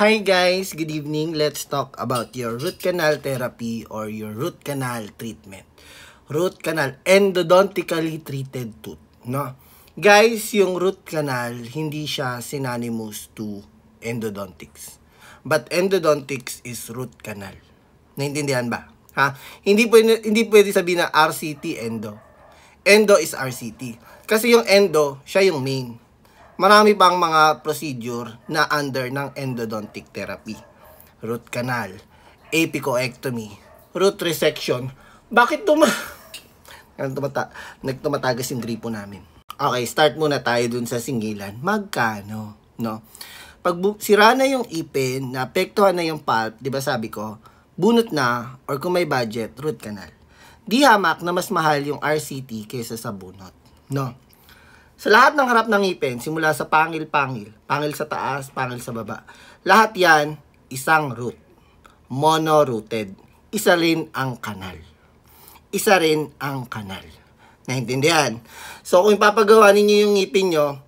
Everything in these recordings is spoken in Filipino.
Hi guys, good evening. Let's talk about your root canal therapy or your root canal treatment. Root canal, endodontically treated tooth, no? Guys, yung root canal, hindi siya synonymous to endodontics. But endodontics is root canal. Naintindihan ba? Ha? Hindi pwede, hindi pwedeng sabihin na RCT endo. Endo is RCT. Kasi yung endo, siya yung main Marami pang mga procedure na under ng endodontic therapy. Root canal, apicoectomy, root resection. Bakit tuma... tumata nagtumatagas yung gripo namin. Okay, start muna tayo dun sa singilan. Magkano? No? Pag sira na yung ipin, naapektuhan na yung pulp, di ba sabi ko, bunot na, or kung may budget, root canal. Di hamak na mas mahal yung RCT kaysa sa bunot. No? Sa lahat ng harap ng ngipin, simula sa pangil-pangil, pangil sa taas, pangil sa baba, lahat yan, isang root. Monorooted. Isa rin ang kanal. Isa rin ang kanal. Naintindihan? So, kung ipapagawa ninyo yung ngipin nyo,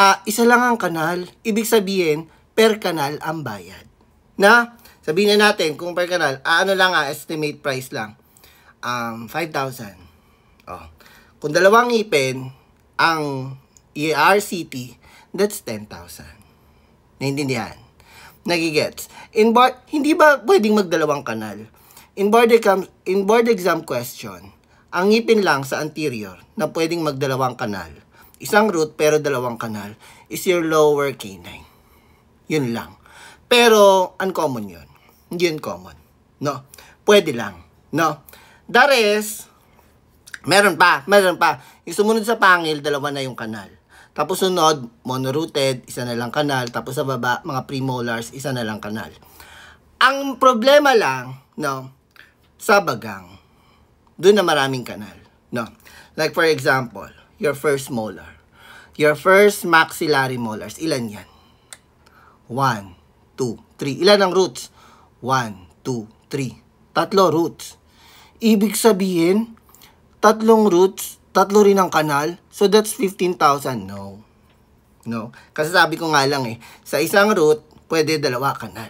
uh, isa lang ang kanal. Ibig sabihin, per kanal ang bayad. Na? Sabihin na natin, kung per kanal, uh, ano lang ah, estimate price lang. Um, 5,000. Oh. Kung dalawang ngipin, ang ERCT, that's 10,000. Naintindihan? Nagigets. In board, hindi ba pwedeng magdalawang kanal? In board, exam, in board exam question, ang ngipin lang sa anterior na pwedeng magdalawang kanal. Isang root pero dalawang kanal is your lower canine. Yun lang. Pero uncommon yun. Hindi yun common. No? Pwede lang. No? The rest, Meron pa, meron pa. Yung sumunod sa pangil, dalawa na yung kanal. Tapos sunod, monorooted, isa na lang kanal. Tapos sa baba, mga premolars, isa na lang kanal. Ang problema lang, no, sa bagang, doon na maraming kanal. No? Like for example, your first molar. Your first maxillary molars. Ilan yan? 1, 2, 3. Ilan ang roots? 1, 2, 3. Tatlo roots. Ibig sabihin, tatlong roots, tatlo rin ang kanal, so that's 15,000. No. No? Kasi sabi ko nga lang eh, sa isang root, pwede dalawa kanal.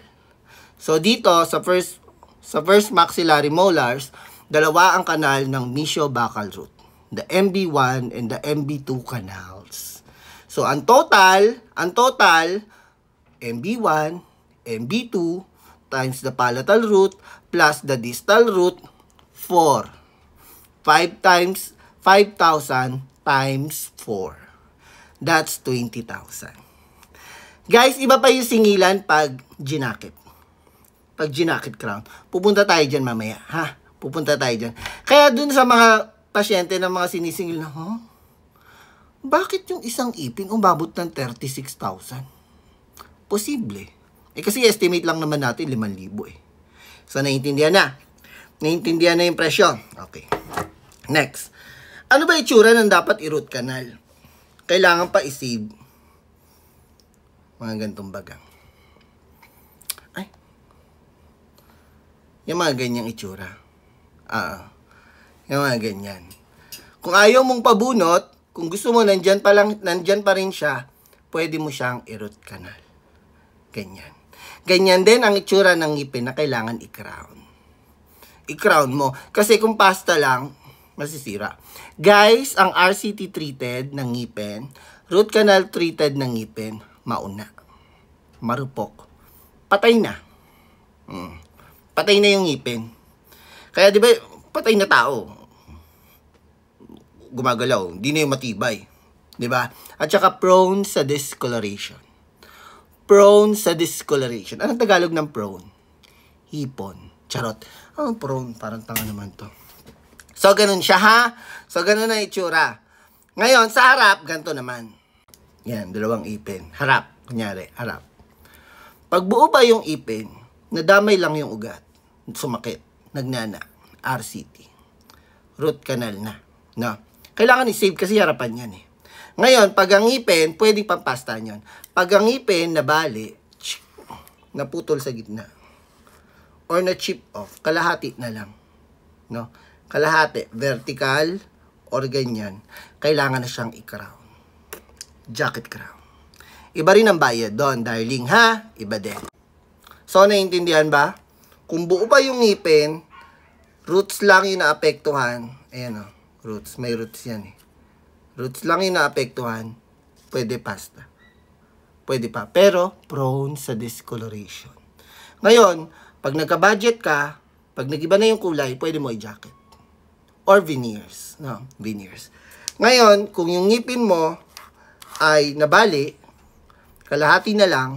So dito, sa first, sa first maxillary molars, dalawa ang kanal ng Misho-Bacal route. The MB1 and the MB2 canals. So ang total, ang total, MB1, MB2, times the palatal root plus the distal root, 4. 5 times 5,000 times 4. That's 20,000. Guys, iba pa yung singilan pag ginakit. Pag ginakit crown. Pupunta tayo dyan mamaya, ha? Pupunta tayo dyan. Kaya dun sa mga pasyente ng mga sinisingil na, huh? Bakit yung isang ipin umabot ng 36,000? Posible. Eh kasi estimate lang naman natin 5,000 eh. So naiintindihan na. Naiintindihan na yung presyo. Okay. Next, ano ba itsura ng dapat i-root canal? Kailangan pa i-save. Mga gantong baga. Ay. Yung mga ganyang itsura. Ah, ah, yung mga ganyan. Kung ayaw mong pabunot, kung gusto mo nandyan pa, lang, nandyan pa rin siya, pwede mo siyang i-root canal. Ganyan. Ganyan din ang itsura ng ngipin na kailangan i-crown. I-crown mo. Kasi kung pasta lang, masisira. Guys, ang RCT treated ng ngipin, root canal treated ng ngipin, mauna. Marupok. Patay na. Hmm. Patay na yung ngipin. Kaya di ba, patay na tao. Gumagalaw. Hindi na yung matibay. Di ba? At saka prone sa discoloration. Prone sa discoloration. Anong Tagalog ng prone? Hipon. Charot. Ang oh, prone. Parang tanga naman to. So, ganun siya ha. So, ganun na itsura. Ngayon, sa harap, ganito naman. Yan, dalawang ipin. Harap, kunyari, harap. Pag buo ba yung ipin, nadamay lang yung ugat. Sumakit, nagnana, RCT. Root canal na. No? Kailangan i-save kasi harapan yan eh. Ngayon, pag ang ipin, pwedeng pampastan yan. Pag ang ipin, nabali, chik, naputol sa gitna. Or na chip off, kalahati na lang. No? kalahati, vertical, or ganyan, kailangan na siyang i-crown. Jacket crown. Iba rin ang bayad doon, darling, ha? Iba din. So, naiintindihan ba? Kung buo pa yung ngipin, roots lang yung naapektuhan. Ayan o, oh, roots. May roots yan eh. Roots lang yung naapektuhan. Pwede pasta. Pwede pa. Pero, prone sa discoloration. Ngayon, pag nagka-budget ka, pag nagiba na yung kulay, pwede mo i-jacket or veneers. No, veneers. Ngayon, kung yung ngipin mo ay nabali, kalahati na lang,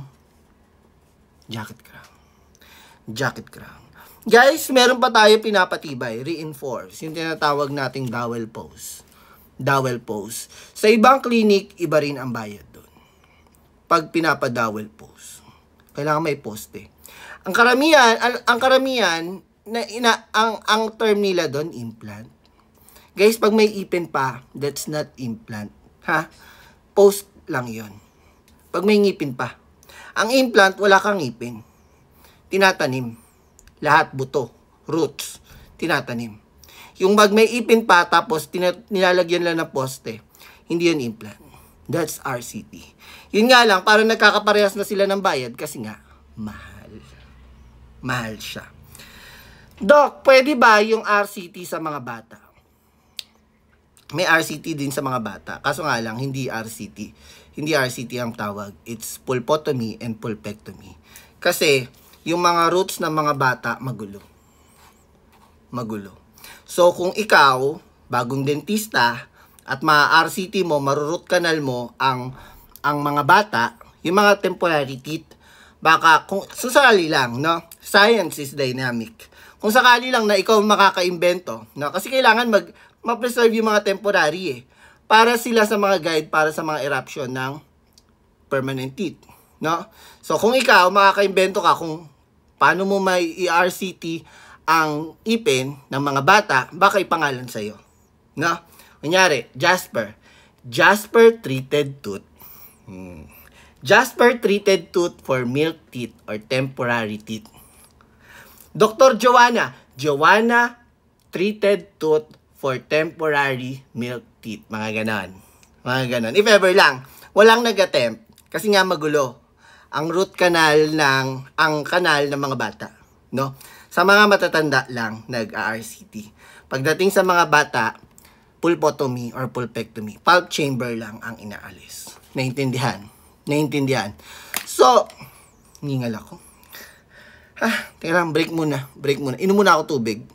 jacket crown. Jacket crown. Guys, meron pa tayo pinapatibay, reinforce, yung tinatawag nating dowel pose. Dowel pose. Sa ibang clinic, iba rin ang bayad doon. Pag pinapa-dowel pose. Kailangan may poste. Eh. Ang karamihan, ang, ang karamihan, na, ina, ang, ang term nila doon, implant. Guys, pag may ipin pa, that's not implant. Ha? Post lang yon. Pag may ngipin pa. Ang implant, wala kang ngipin. Tinatanim. Lahat buto. Roots. Tinatanim. Yung mag may ipin pa, tapos nilalagyan lang ng poste. Hindi yan implant. That's RCT. Yun nga lang, parang nagkakaparehas na sila ng bayad kasi nga, mahal. Mahal siya. Doc, pwede ba yung RCT sa mga bata? may RCT din sa mga bata. Kaso nga lang, hindi RCT. Hindi RCT ang tawag. It's pulpotomy and pulpectomy. Kasi, yung mga roots ng mga bata, magulo. Magulo. So, kung ikaw, bagong dentista, at ma-RCT mo, marurot kanal mo ang, ang mga bata, yung mga temporary teeth, baka kung susali lang, no? Science is dynamic. Kung sakali lang na ikaw makaka makakaimbento, no? Kasi kailangan mag ma-preserve yung mga temporary eh. Para sila sa mga guide, para sa mga eruption ng permanent teeth. No? So kung ikaw, makakaimbento ka kung paano mo may ERCT ang ipin ng mga bata, baka ipangalan sa'yo. No? Kunyari, Jasper. Jasper treated tooth. Hmm. Jasper treated tooth for milk teeth or temporary teeth. Dr. Joanna. Joanna treated tooth for temporary milk teeth. Mga ganon. Mga ganon. If ever lang, walang nag-attempt kasi nga magulo ang root canal ng ang kanal ng mga bata, no? Sa mga matatanda lang nag-RCT. Pagdating sa mga bata, pulpotomy or pulpectomy, pulp chamber lang ang inaalis. Naintindihan? Naintindihan. So, ningal ako. Ha, ah, teka lang, break muna. Break muna. Inom muna ako tubig.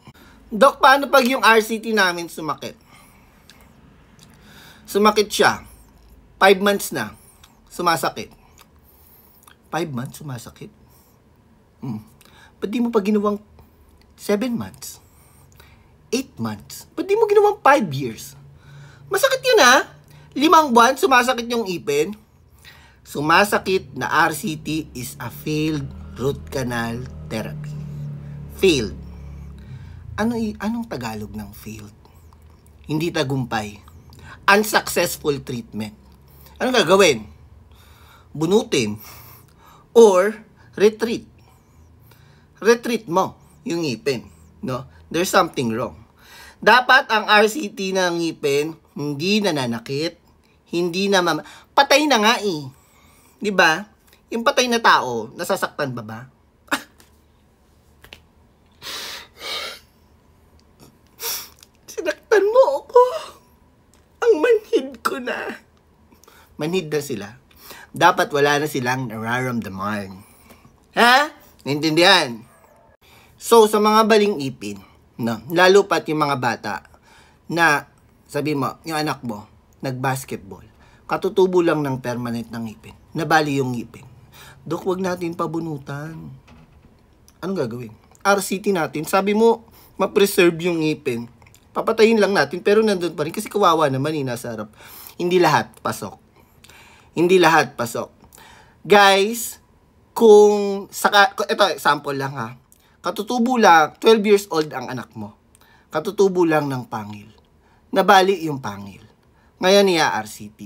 Dok, paano pag yung RCT namin sumakit? Sumakit siya. 5 months na. Sumasakit. 5 months sumasakit? Hmm. Ba't di mo pa ginawang 7 months? 8 months? Ba't di mo ginawang 5 years? Masakit yun ha? Limang buwan, sumasakit yung ipin. Sumasakit na RCT is a failed root canal therapy. Failed ano anong Tagalog ng failed? Hindi tagumpay. Unsuccessful treatment. Ano gagawin? Bunutin or retreat. Retreat mo yung ngipin, no? There's something wrong. Dapat ang RCT ng ngipin hindi nananakit, hindi na mam- patay na nga eh. 'Di ba? Yung patay na tao, nasasaktan ba ba? Manid na sila. Dapat wala na silang nararamdaman. Ha? Naintindihan? So, sa mga baling ipin, no, lalo pat yung mga bata na, sabi mo, yung anak mo, nagbasketball, katutubo lang ng permanent ng ipin, nabali yung ipin. Dok, wag natin pabunutan. Anong gagawin? RCT natin. Sabi mo, ma-preserve yung ngipin. Papatayin lang natin pero nandun pa rin kasi kawawa naman eh, nasa Hindi lahat pasok. Hindi lahat pasok. Guys, kung saka ito example lang ha. Katutubo lang 12 years old ang anak mo. Katutubo lang ng pangil. Nabali yung pangil. Ngayon niya RCT.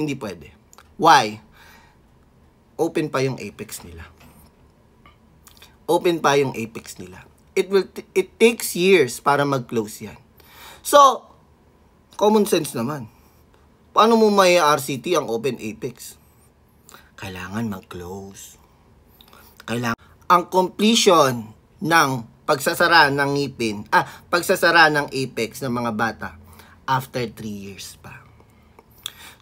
Hindi pwede. Why? Open pa yung apex nila. Open pa yung apex nila. It will it takes years para mag-close yan. So, common sense naman. Paano mo may RCT ang open apex? Kailangan mag-close. Kailangan ang completion ng pagsasara ng ngipin, ah, pagsasara ng apex ng mga bata after 3 years pa.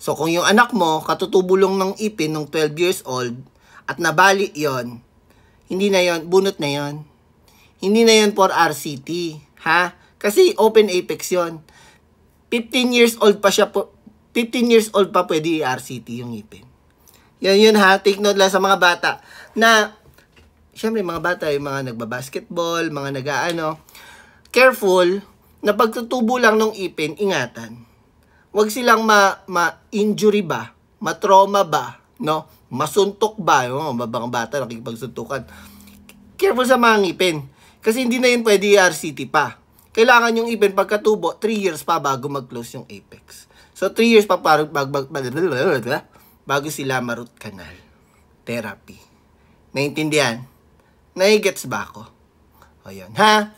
So kung yung anak mo katutubulong ng ipin nung 12 years old at nabali 'yon, hindi na 'yon, bunot na 'yon. Hindi na 'yon for RCT, ha? Kasi open apex 'yon. 15 years old pa siya po, 15 years old pa pwede i-RCT yung ngipin. Yan yun ha, take note lang sa mga bata na syempre mga bata yung mga nagbabasketball, mga nagaano, careful na pagtutubo lang ng ipin, ingatan. Huwag silang ma, ma ba, ma-trauma ba, no? Masuntok ba, yung mga babang bata nakikipagsuntukan. Careful sa mga ngipin. Kasi hindi na yun pwede i RCT pa. Kailangan yung ipin pagkatubo, 3 years pa bago mag-close yung apex. So, 3 years pa parang bag, bag, bag, bago sila marot kanal. Therapy. Naintindihan? Naigets ba ako? O yun, ha?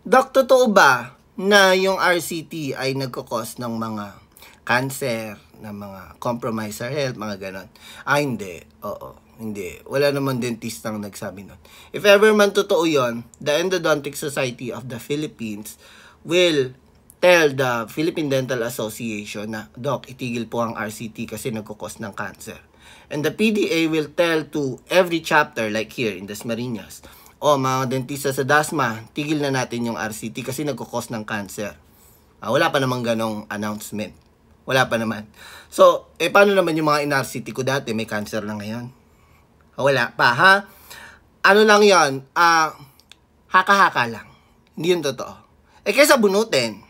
Dok, totoo ba na yung RCT ay nagkakos ng mga cancer, ng mga compromiser health, mga ganon? Ah, hindi. Oo. Hindi. Wala naman dentist nang nagsabi nun. If ever man totoo yon, the Endodontic Society of the Philippines will tell the Philippine Dental Association na, Doc, itigil po ang RCT kasi nagkukos ng cancer. And the PDA will tell to every chapter, like here in Dasmariñas, o oh, mga dentista sa DASMA, tigil na natin yung RCT kasi nagkukos ng cancer. Ah, wala pa namang ganong announcement. Wala pa naman. So, eh paano naman yung mga in-RCT ko dati? May cancer na ngayon. Ah, wala pa, ha? Ano lang yon Ah, haka-haka lang. Hindi yun totoo. Eh, kesa bunutin,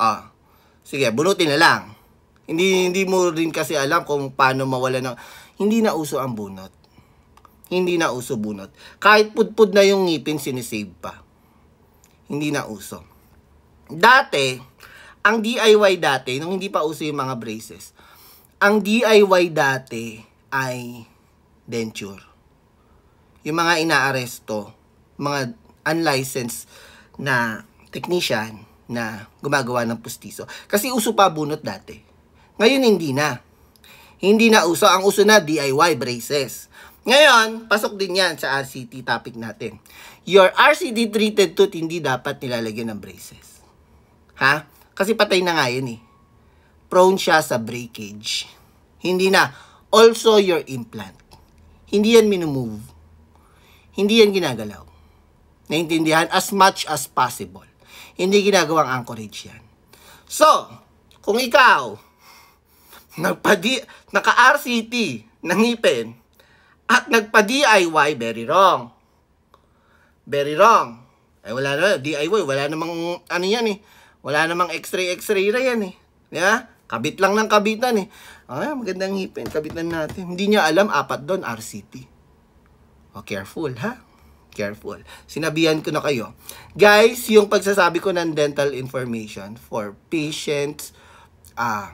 Ah, sige, bunutin na lang. Hindi, hindi mo rin kasi alam kung paano mawala ng... Hindi na uso ang bunot. Hindi na uso bunot. Kahit pudpud na yung ngipin, sinisave pa. Hindi na uso. Dati, ang DIY dati, nung hindi pa uso yung mga braces, ang DIY dati ay denture. Yung mga inaaresto, mga unlicensed na technician, na gumagawa ng pustiso. Kasi uso pa bunot dati. Ngayon hindi na. Hindi na uso. Ang uso na DIY braces. Ngayon, pasok din yan sa RCT topic natin. Your RCD treated tooth hindi dapat nilalagyan ng braces. Ha? Kasi patay na nga yun eh. Prone siya sa breakage. Hindi na. Also your implant. Hindi yan minumove. Hindi yan ginagalaw. Naintindihan as much as possible. Hindi ginagawang anchorage yan. So, kung ikaw, nagpadi, naka-RCT ng ngipin, at nagpa-DIY, very wrong. Very wrong. Eh, wala na, DIY, wala namang, ano yan eh, wala namang x-ray, x-ray na yan eh. Yeah? Kabit lang ng kabitan eh. Ay, ah, magandang ngipin, kabitan natin. Hindi niya alam, apat doon, RCT. Oh, careful, ha? careful. Sinabihan ko na kayo. Guys, yung pagsasabi ko ng dental information for patients uh,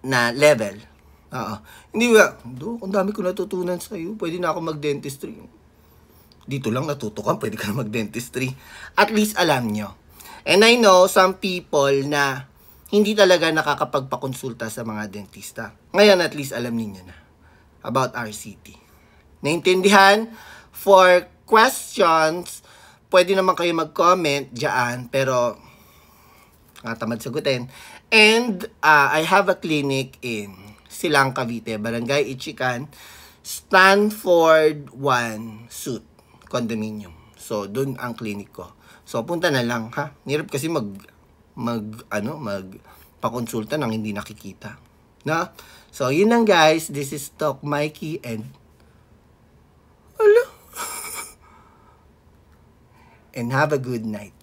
na level. Uh, Hindi ba, ang dami ko natutunan sa iyo. Pwede na ako mag-dentistry. Dito lang natutukan, pwede ka na mag-dentistry. At least alam nyo. And I know some people na hindi talaga nakakapagpakonsulta sa mga dentista. Ngayon at least alam niyo na about RCT. Naintindihan? For questions, pwede naman kayo mag-comment dyan, pero ah, tamad sagutin. And uh, I have a clinic in Silang Cavite, Barangay Ichikan, Stanford 1 Suit Condominium. So, dun ang clinic ko. So, punta na lang, ha? Nirap kasi mag, mag, ano, mag, pakonsulta ng hindi nakikita. Na? So, yun lang guys. This is Talk Mikey and and have a good night.